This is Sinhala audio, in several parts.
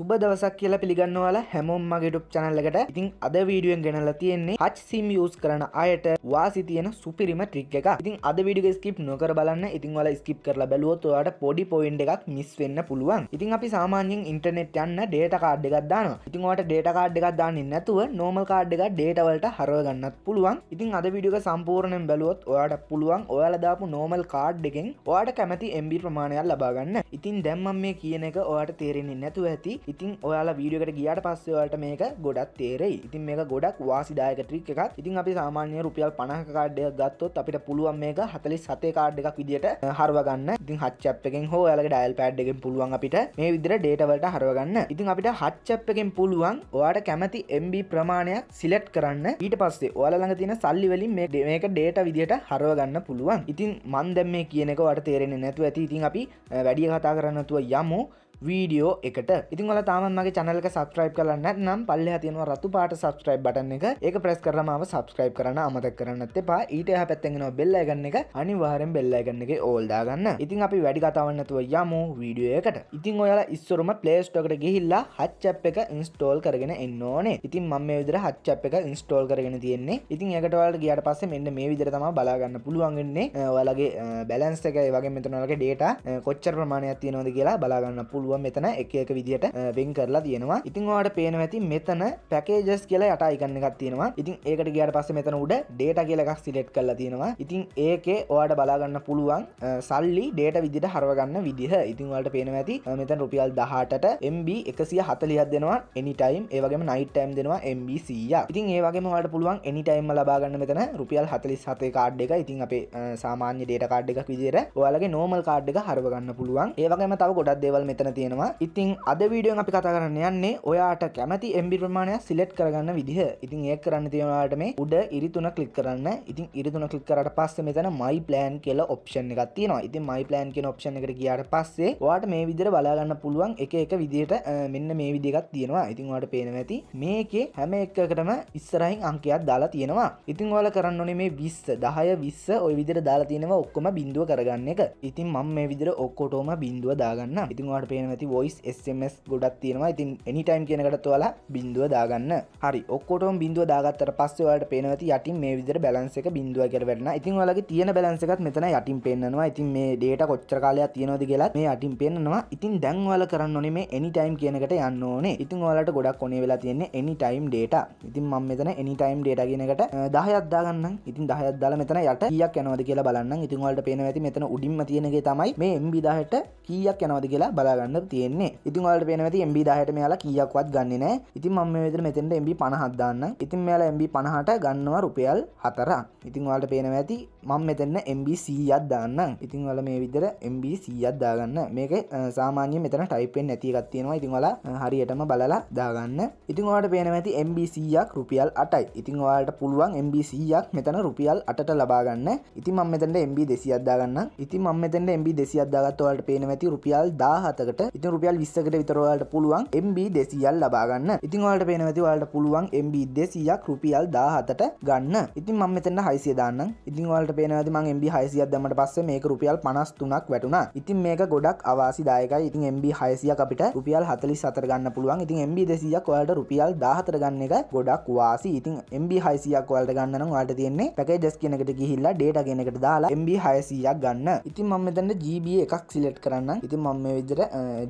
සුබ දවසක් කියලා පිළිගන්නවාල හැමෝම් මගේ ටුප් චනල්ලකට ඉතින් අද වීඩියෙන් ගෙනල්ලා තියෙන්නේ හච් සිම් යස් කරන අයට වාසි තියෙන සුපිරිම ට්‍රික් එක ඉතින් අද වීඩිය ස්කිප් නොකර බලන්න ඉතින් වල ස්කිප් කරලා බැලුවොත්වාට පොඩි පොයින්් එකක් මිස් වෙන්න පුළුවන් ඉතින් අපි සාමාන්‍යෙන් ඉන්ටනෙට් යන්න ඩේට කාඩ් එකක් දාන ඉතින් ට ඩේට කාඩ් එකක් දාන්න නැතුව නෝමල් කාඩ් එක ඩේටවලට හරවගන්නත් පුළුවන් ඉතින් අද විඩියක සම්පූර්ණයෙන් බැලුවොත් ඔයාට පුළුවන් ඔයාලදාපු නෝමල් කාඩ් එකෙන් ඔයාට කැමති එම්බි ප්‍රමාණයක් ලබාගන්න ඉතින් දැම්මම් මේ කියන එක ඔයාට තේරෙන්නේ නැතුව ඇති ඉතින් ඔයාලා වීඩියකට ගියට පස්සවලට මේක ගොඩක් තේරෙයි ඉතින් මේ ගොඩක් වාසිදායක ට්‍රික් එකක් ඉතින් අපි සාමාන්‍ය රුපියල් පණහ කාඩ්ඩය ගත්තොත් අපිට පුළුවන් මේක හතලි සතේ කාඩ් එකක් විදිට හරවගන්න ඉතින් හච්චප්පකෙන් හෝ යාලගේ ඩයිල් පෑඩ් එකෙන් පුළුවන් අපිට මේ විදිර ඩේටවලට හරවගන්න ඉතින් අපිට හච්චප්පකෙන් පුළුවන් ඔයාට කැමති MB ප්‍රමාණයක් සිලෙට් කරන්න ඊට පස්සේ ඔයාලඟ තියෙන සල්ලි වලින් මේක ඩේට විදිට හරවගන්න පුළුවන් ඉතින් මන්දැම් මේ කියනකවට තේරෙන නැතුව ඇති ඉතින් අපි වැඩිය කතා කරන්නතුව යමු වීඩියෝ එකට ඉතින් ඔල තාමන්මගේ චැනලක සබස්ක්‍රයිබ් කරන්න නම් පල්ල තියෙනවා රතු පාට සබස්ක්‍රයිබ් බටන් එක ඒක ප්‍රස් කරමාව සබස්ක්‍රයිබ් කරන අමතක් කරන්නත් එපා ඊට එහ පැත්තෙනවා බෙල්ල ගන්න එක අනිවාරෙන් බෙල්ල ගන්න එක ඕල්දාගන්න ඉතින් අපි වැඩි කතාවන්නතුව යමු වීඩියෝ එකට ඉතින් ඔයාලා ඉස්සරම ප්ලේස්ටෝකට ගිහිල්ලා හච්චප් එක ඉන්ස්ටෝල් කරගෙන එන්න ඕනේ ඉතින් මම මේ විදිහට හච්චප් එක ඉන්ස්ටෝල් කරගෙන තියෙන්නේ ඉතින් එකට ඔයාලට ගියාට පස්සේ මෙන්න මේ විදිහට තමයි බලාගන්න පුළුවන්න්නේ ඔයාලගේ බැලන්ස් එක ඒ වගේ මෙතනවලගේ ඩේටා කොච්චර ප්‍රමාණයක් තියෙනවද කියලා බලාගන්න පුළුවන් පුළුව මෙතන එක එක විදිහට වෙන් කරලා තියෙනවා ඉතින් වාට පේන ඇති මෙතන පැකේජස් කියලා යට අයිකන්න එකක් තියෙනවා ඉතින් ඒකට ගියට පස්ස මෙතන උඩ ඩේට කියලක් සිලෙට් කරලා තියෙනවා ඉතින් ඒකේ ඔයාට බලාගන්න පුළුවන් සල්ලි ඩේට විදිට හරවගන්න විදිහ ඉතින්වලට පේන ඇති මෙතන් රුපියල් දහටට MB එකසිය හතලියත් දෙනවා එනිටයිම් ඒවගේම නයිටයිම් දෙනවා MBCය ඉතින් ඒවගේ මට පුළුවන් එනිටයිම්ම ලබාගන්න මෙතන රුපියල් හතලිස් හතේ කාඩ් එක ඉතින් අපේ සාමාන්‍ය ඩේට කාඩ් එකක් විදිර ඔයාලගේ නෝමල් කාඩ් එක හරවගන්න පුළුවන් ඒවගේම තව ගොඩක් දෙවල් මෙතන තියෙනවා ඉතින් අද වීඩියෝ අපි කතා කරන්න යන්නේ ඔයාට කැමති එම්බි ප්‍රමාණයක් සිලෙට් කරගන්න විදිහ ඉතින් ඒ කරන්න තියෙනවාට මේ උඩ ඉරිතුන කලික් කරන්න ඉතින් ඉරිතුන කලික් කරට පස්සේ මෙතන මයි ප්ලෑන් කියලා ඔප්ෂන් එකක් තියෙනවා ඉතින් මයි ප්ලෑන් කියන ඔප්ෂන් එකට ගියාට පස්සේ ඔයාට මේ විදිහට බලාගන්න පුළුවන් එක එක විදිහට මෙන්න මේ විදිහක් තියෙනවා ඉතින් ඔයාලට පේනවා ඇති මේකේ හැම එකකටම ඉස්සරහින් අංකයක් දාලා තියෙනවා ඉතින් ඔයාලා කරන්න ඕනේ මේ 20 10 20 ওই විදිහට දාලා තියෙනවා ඔක්කොම බිඳුව කරගන්න එක ඉතින් මම මේ විදිහට ඔක්කොටම බිඳුව දාගන්නම් ඉතින් ඔයාලට පේන පේනති වොයිස් SMS ගොඩක් තියෙනවා ඉතින් එනිටයිම් කියනකට තුවලා බින්දුව දාගන්න හරි ඔක්කොටම බින්දුව දාගත්තර පස්සවට පේනවති යටින් මේ විදර බැලන්ස එක බින්දුව කරවන්න ඉතින් වලගේ තියෙන බැලන්ස එකත් මෙතන යටින් පෙන්න්නවා ඉතින් මේ ඩේට කොච්චර කාලයක් තියෙනවද කියලා මේ යටින් පෙන්න්නවා ඉතින් දැන් වල කරන්න ඕනේ මේ එනිටයිම් කියනකට යන්න ඕනේ ඉතින් ඔලට ගොඩක් ඕනේ වෙලා තියෙන්නේ එනිටයිම් ඩේට ඉතින් මම මෙතන එනිටයිම් ඩේට කියනකට දහයත්දාගන්න ඉතින් දහයත්දාල මෙතන යට කියක් යනවද කියලා බලන්න ඉතින් වලට පේන ඇති මෙතන උඩින්ම තියෙනගේ තමයි මේ එම්බිදාහට කියක් යනවද කියලා බලාගන්න ගන්න තියන්නේ ඉතින් වලට පේනවති MB දාහට මෙයාලා කියක්වත් ගන්න නෑ ඉතින් මම විදිර මෙතෙන්ට MB පණහත්දාන්න ඉතින් මෙයාලා MB පණහට ගන්නවා රුපියල් හතර ඉතින් වලට පේනව ඇති මං මෙතන්න MB සීයත් දාන්න ඉතින් වල මේ විදර MB සීයත් දාගන්න මේක සාමාන්‍ය මෙතන ටයිපෙන් නැතිගත්තියෙනවා ඉතින් වල හරියටම බලලා දාගන්න ඉතින් වාට පේන ඇති MBCයක් රුපියල් අටයි ඉතින් වාට පුළුවන් MBCයක් මෙතන රුපියල් අට ලබාගන්න ඉති මම මෙතට MB දෙසි අදාගන්න ඉති මම මෙතට MB දෙසි අදාගත්වලට පේන ඇති රුපියල් දාහතකට එකට ඉති රුපියල් විස්සකට විතරවාලට පුළුවන් MB දෙසියල් ලබාගන්න ඉතින් වාට පේන ඇති වාලට පුළුවන් MB දෙසියක් රුපියල් දාහතට ගන්න ඉතින් මම මෙතන්න හයිසිය දාන්න ඉතින් වාලට පේනවති මං MB හයිසියක් දමට පස්සේ මේක රුපියල් පනස් තුනක් වැටුණා ඉතින් මේක ගොඩක් අවාසිදායකයි ඉතින් MB හයිසියක් අපිට රුපියල් හතලි සතර ගන්න පුළුවන් ඉතින් MB දෙසියක් ඔයාලට රුපියල් දාහතර ගන්න එක ගොඩක් වාසි ඉතින් MB හයිසියක් වලට ගන්න වාට තියන්නේ පැකයි ජස් කියනකට ගිහිල්ලා ඩේට ගෙනකට දාලා MB හයසියක් ගන්න ඉතින් මම මෙතන්න ජීබ එකක් සිලෙට් කරන්න ඉතින් මම විදර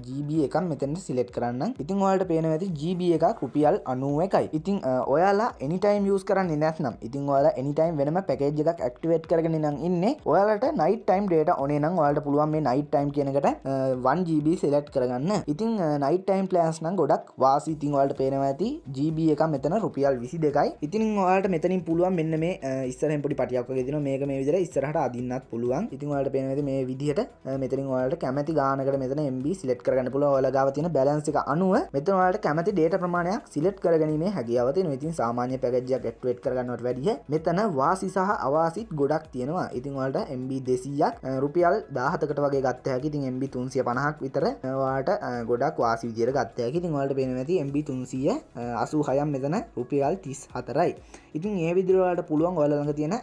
ජීB එක මෙතැට සිලෙට් කරන්න ඉතින් ඔයාට පේන ඇති ජීB එක කුපියල් අනුව එකයි ඉතින් ඔයාලා එනිටයිම් යස් කරන්න නැත්නම් ඉතින් ඔයාලා එනිටයිම් වෙනම පැකේජ් එකක් ඇක්ටිවේට් කරගෙන නම් ඉන්න ඔයාලට නයිට ටයිම් ඩේට ඕනේ නම් ඔයාලට පුළුවන් මේ නයිට ටයිම් කියනකට 1GB සිලෙට් කරගන්න ඉතින් නයිට ටයිම් ප්ලෑස් නම් ගොඩක් වාසි ඉතින් ඔයාලට පේනවා ඇති ජීB එක මෙතන රුපියල් විසි දෙකයි ඉතින් ඔයාට මෙතනින් පුළුවන් මෙන්න මේ ඉස්සරහෙන් පොඩි පටියක් වගේ දෙන මේක මේ විදිර ඉස්සරහට අදින්නත් පුළුවන් ඉතින් ඔයාලට පේනවද මේ විදිහට මෙතනින් ඔයාලට කැමැති ගානකට මෙතන MB සිල සිලෙට් කරගන්න පුළුව ඔයාලා ගාව තියෙන බැලන්ස් එක අනුව මෙතන ඔයාලට කැමති ඩේටා ප්‍රමාණයක් සිලෙක්ට් කරගැනීමේ හැකියාව තියෙනවා. ඉතින් සාමාන්‍ය පැකේජයක් ඇක්ටිවේට් කරගන්නවට වැඩිය මෙතන වාසි සහ අවාසිත් ගොඩක් තියෙනවා. ඉතින් ඔයාලට MB 200ක් රුපියල් 17කට වගේ ගත්ත හැකි. ඉතින් MB 350ක් විතර ඔයාලට ගොඩක් වාසි විදියට ගත්ත හැකි. ඉතින් ඔයාලට පේනවා ඇති MB 300 86ක් මෙතන රුපියල් 34යි. ඉතින් ඒ විදිරවාට පුළුවන් ඔලඟ තියෙන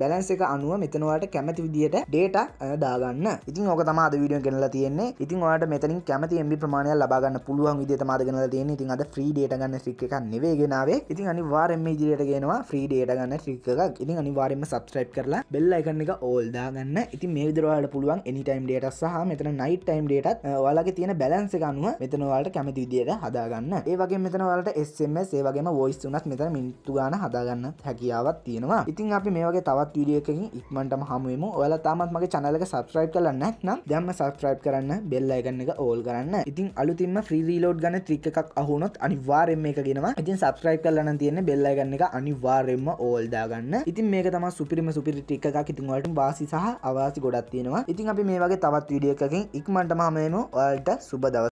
බැලන්ස එක අනුව මෙතනවාට කැමති විදිට ඩේට දාගන්න ඉතින් ඕක තමාද වීඩියෝ කෙනලා තියෙන්නේ ඉතින් වාට මෙතන වලින් කැමති එම්බි ප්‍රමාණය ලබාගන්න පුළුවන් විදි මාදගෙන තියෙන ඉතින් අද ්‍රී ඩේට ගන්න ්‍රික් එකක් නෙවේගෙනාවේ ඉතින් අනිවාරෙන්ම ඉදිරියට ගෙනවා ්‍රී ඩේට ගන්න ්‍රික් එකක් ඉතින් අනිවාරෙන්ම සබස්්‍රයිප් කරලා බෙල්ල එකන්න එක ඕල්දාගන්න ඉති මේ විදරවාට පුළුවන් එනිටයිම් ඩේට සහ මෙතන නයිට ටයිම් ඩේටත් වලගේ තියෙන බැලන්ස එකනුව මෙතනවාට කැමති විදියට හදාගන්න ඒවගේ මෙතනවලට එස්ම ඒවගේම වෝයිස් වනත් මෙතන මින්තු ගාන හදාගන්න හැකියාවත් තියෙනවා ඉතින් අපි මේවගේ තවත් විඩියකින් ඉක්මටම හමුවම ඔල තාමත්මගේ චනලක සබස්්‍රයිප් කලන්න නම් දැම්ම සබස්්‍රයිප් කරන්න බෙල්ල එකන්න එක කෝල් කරන්න ඉතින් අලුතින්ම ්‍රී රීලෝඩ් ගන ත්‍රික එකක් අහුනොත් අනිවාරෙන් එක ගෙනවා ඉතින් සබස්ක්‍රයි් කරලන තියන්න බෙල්ල ගන්න එක අනිවාරෙන්ම ඕල්දාගන්න ඉතින් මේක තම සුපිරිම සුපිරි ටික් එකක් ඉතින්වලට වාසි සහ අවාසි ගොඩක් තියෙනවා ඉතින් අපි මේ වගේ තවත් විඩියකින් ඉක්මටම හමේනු ඔයාල්ට සුබ දව